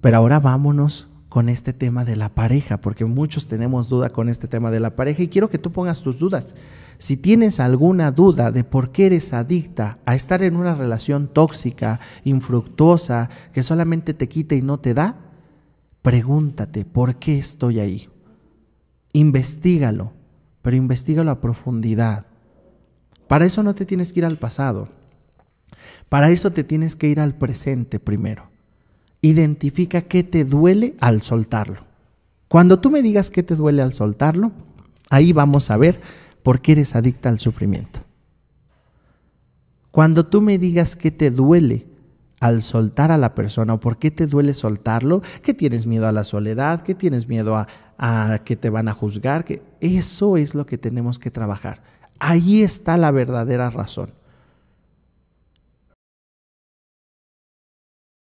Pero ahora vámonos con este tema de la pareja, porque muchos tenemos duda con este tema de la pareja y quiero que tú pongas tus dudas. Si tienes alguna duda de por qué eres adicta a estar en una relación tóxica, infructuosa, que solamente te quita y no te da, pregúntate, ¿por qué estoy ahí? Investígalo, pero investigalo a profundidad. Para eso no te tienes que ir al pasado. Para eso te tienes que ir al presente primero identifica qué te duele al soltarlo. Cuando tú me digas qué te duele al soltarlo, ahí vamos a ver por qué eres adicta al sufrimiento. Cuando tú me digas qué te duele al soltar a la persona o por qué te duele soltarlo, que tienes miedo a la soledad, que tienes miedo a, a, que te van a juzgar, que eso es lo que tenemos que trabajar. Ahí está la verdadera razón.